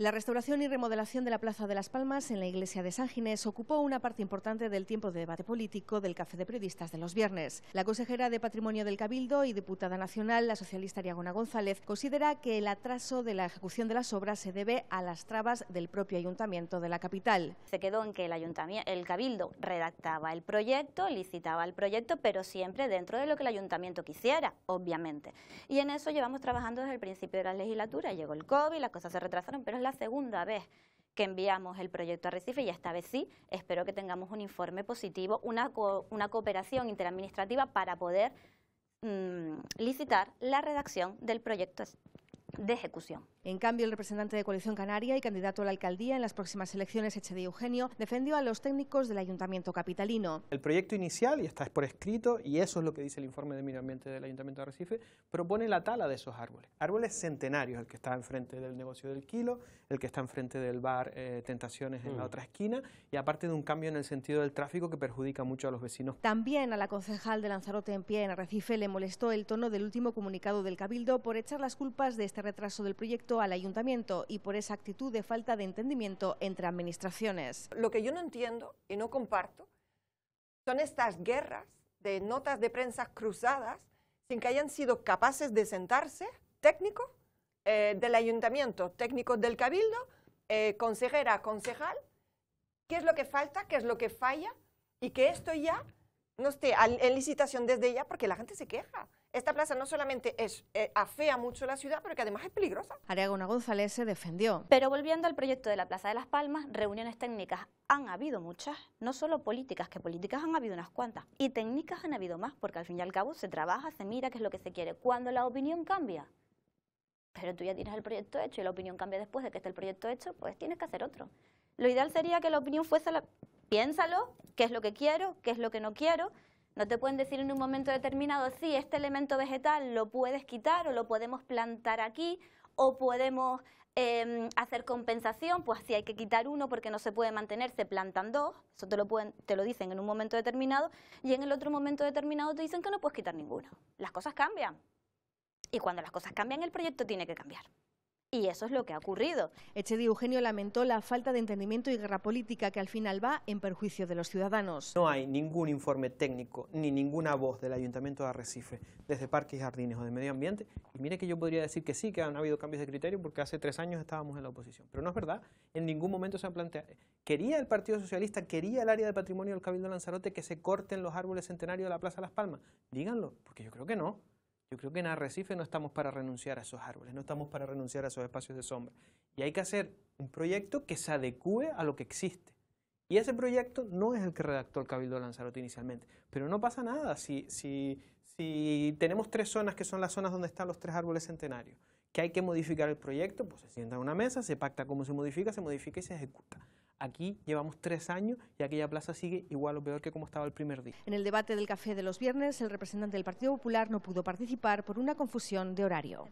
La restauración y remodelación de la Plaza de las Palmas en la iglesia de San Ginés ocupó una parte importante del tiempo de debate político del Café de Periodistas de los viernes. La consejera de Patrimonio del Cabildo y diputada nacional, la socialista Ariagona González, considera que el atraso de la ejecución de las obras se debe a las trabas del propio ayuntamiento de la capital. Se quedó en que el, ayuntamiento, el Cabildo redactaba el proyecto, licitaba el proyecto, pero siempre dentro de lo que el ayuntamiento quisiera, obviamente. Y en eso llevamos trabajando desde el principio de la legislatura. Llegó el COVID, las cosas se retrasaron, pero es la segunda vez que enviamos el proyecto a Recife y esta vez sí, espero que tengamos un informe positivo, una, cooperación interadministrativa para poder mm, licitar la redacción del proyecto de ejecución. En cambio, el representante de Coalición Canaria y candidato a la alcaldía en las próximas elecciones, de Eugenio, defendió a los técnicos del Ayuntamiento Capitalino. El proyecto inicial, y está por escrito, y eso es lo que dice el informe de medio ambiente del Ayuntamiento de Recife, propone la tala de esos árboles. Árboles centenarios, el que está enfrente del negocio del kilo, el que está enfrente del bar eh, Tentaciones en la mm. otra esquina, y aparte de un cambio en el sentido del tráfico que perjudica mucho a los vecinos. También a la concejal de Lanzarote en pie en Recife le molestó el tono del último comunicado del Cabildo por echar las culpas de esta este retraso del proyecto al ayuntamiento y por esa actitud de falta de entendimiento entre administraciones. Lo que yo no entiendo y no comparto son estas guerras de notas de prensa cruzadas sin que hayan sido capaces de sentarse técnicos eh, del ayuntamiento, técnicos del cabildo, eh, consejera, concejal, qué es lo que falta, qué es lo que falla y que esto ya no esté en licitación desde ella porque la gente se queja. Esta plaza no solamente es eh, afea mucho la ciudad, pero que además es peligrosa. Ariagona González se defendió. Pero volviendo al proyecto de la Plaza de las Palmas, reuniones técnicas han habido muchas, no solo políticas, que políticas han habido unas cuantas, y técnicas han habido más, porque al fin y al cabo se trabaja, se mira qué es lo que se quiere. Cuando la opinión cambia, pero tú ya tienes el proyecto hecho y la opinión cambia después de que esté el proyecto hecho, pues tienes que hacer otro. Lo ideal sería que la opinión fuese la, piénsalo, qué es lo que quiero, qué es lo que no quiero. No te pueden decir en un momento determinado, si este elemento vegetal lo puedes quitar o lo podemos plantar aquí o podemos em, hacer compensación, pues si hay que quitar uno porque no se puede mantener, se plantan dos, eso te lo, pueden, te lo dicen en un momento determinado y en el otro momento determinado te dicen que no puedes quitar ninguno. Las cosas cambian y cuando las cosas cambian el proyecto tiene que cambiar. Y eso es lo que ha ocurrido. Echedi Eugenio lamentó la falta de entendimiento y guerra política que al final va en perjuicio de los ciudadanos. No hay ningún informe técnico ni ninguna voz del Ayuntamiento de Arrecife, desde Parques y Jardines o de Medio Ambiente. Y mire que yo podría decir que sí, que han habido cambios de criterio porque hace tres años estábamos en la oposición. Pero no es verdad, en ningún momento se han planteado. Quería el Partido Socialista, quería el área de patrimonio del Cabildo Lanzarote que se corten los árboles centenarios de la Plaza Las Palmas. Díganlo, porque yo creo que no. Yo creo que en Arrecife no estamos para renunciar a esos árboles, no estamos para renunciar a esos espacios de sombra. Y hay que hacer un proyecto que se adecue a lo que existe. Y ese proyecto no es el que redactó el Cabildo de Lanzarote inicialmente. Pero no pasa nada si, si, si tenemos tres zonas que son las zonas donde están los tres árboles centenarios, que hay que modificar el proyecto, pues se sienta en una mesa, se pacta cómo se modifica, se modifica y se ejecuta. Aquí llevamos tres años y aquella plaza sigue igual o peor que como estaba el primer día. En el debate del café de los viernes, el representante del Partido Popular no pudo participar por una confusión de horario.